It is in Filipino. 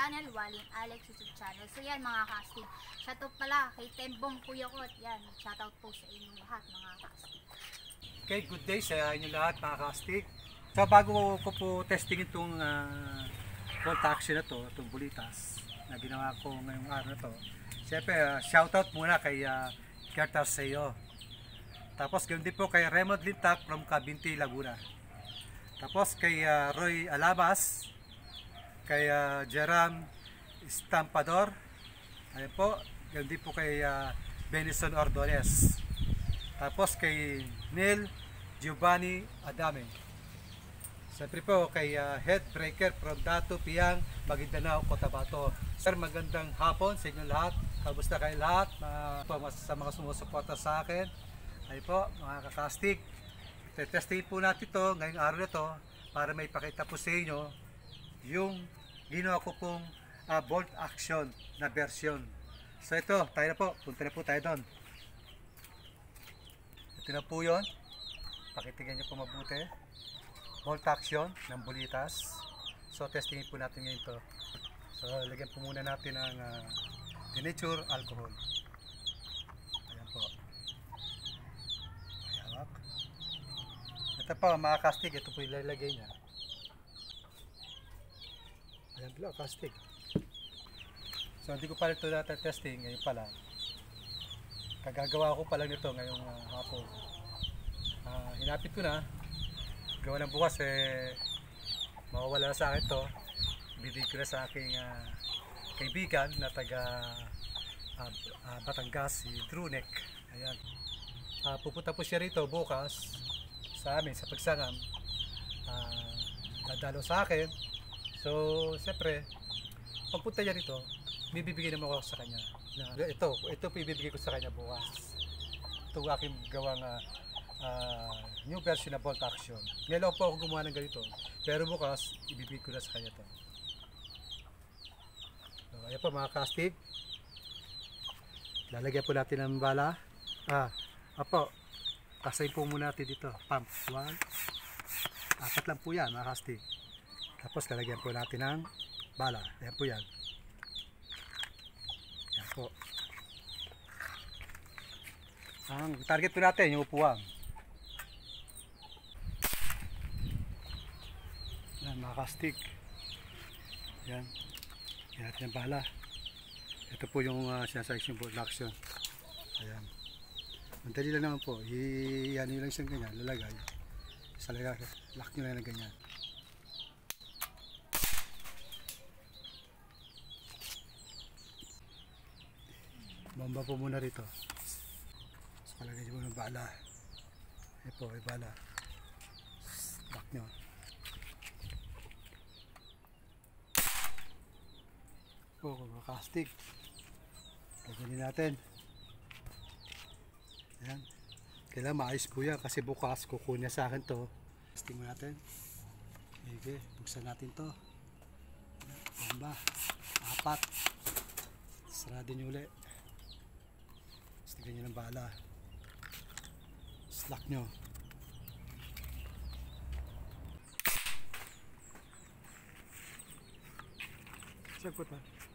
channel, Waling Alex YouTube channel. So yan mga ka-astig. Shoutout pala kay Tembong Kuya ko at yan, shoutout po sa inyo lahat mga ka-astig. Okay, good day sa inyo lahat mga ka-astig. So bago ko po testing itong uh, ah, bolt action na to, itong bulitas na ginawa ko ngayong araw na to. Siyempre, uh, ah, shoutout muna kay uh, ah, Kertar Seo. Tapos ganoon din po kay Raymond Lintak from Cabinti, Laguna. Tapos kay uh, Roy Alabas kay uh, ah, Jeram Estampador. Ayan po, gandi po kay uh, Benison Ordonez. Tapos kay Neil Giovanni Adame. Siyempre po kay uh, ah, Headbreaker from Dato Piang, Maguindanao, Cotabato. Sir, magandang hapon sa inyo lahat. Kamusta kayo lahat? Uh, sa mga sumusuporta sa akin. Ayun po, mga kakastig. Tetestin po natin ito ngayong araw na ito para may pakita po sa inyo yung ginawa ko pong uh, bolt action na version. So ito, tayo na po. Punta na po tayo doon. Ito na po yun. Pakitigyan nyo po mabuti. Bolt action ng bulitas. So testingin po natin ngayon ito. So lagyan po muna natin ang uh, ah, denature alcohol. Ayan po. Ayan. Ito po mga kastig. Ito po ilalagay niya. Ayan pala, casting. So hindi ko pala ito data testing ngayon pala. Kagagawa ko pala nito ngayong uh, hapon. Uh, hinapit ko na. Gawa ng bukas eh mawawala sa akin ito. Bibig ko na sa aking uh, kaibigan na taga uh, uh, Batangas, si Drunek. Ayan. Uh, pupunta po siya rito bukas sa amin, sa pagsangam. Uh, dadalo sa akin So, siyempre, pagpunta niya rito, bibigay naman ako sa kanya. Na, ito, ito po ibibigay ko sa kanya bukas. Ito aking gawang uh, uh, new version na bolt action. Ngayon po ako gumawa ng ganito. Pero bukas, ibibigay ko na sa kanya to. So, ayan po mga castig. Lalagyan po natin ng bala. Ah, apo, kasay po muna natin dito. Pump. One. Apat lang po yan mga castig. Tapos lalagyan po natin ng bala. Ayan po yan. Ayan po. Ang target po natin yung upuan. Ayan mga kastig. Ayan. Ayan natin ang bala. Ito po yung uh, sinasayos yung box action. Ayan. Mantali lang naman po. Iyan nyo lang siyang ganyan. Lalagay. Sa lalagay. Lock nyo lang ganyan. bomba po muna rito so palagay nyo ng bala ayun po ay bala back nyo po mga kastik gagawin natin yan kailangan maayos po yan kasi bukas kukunya sa akin to testing mo natin okay buksan natin to bomba apat saradin nyo ulit Tignan nyo ng bala. Slack nyo. Check what man.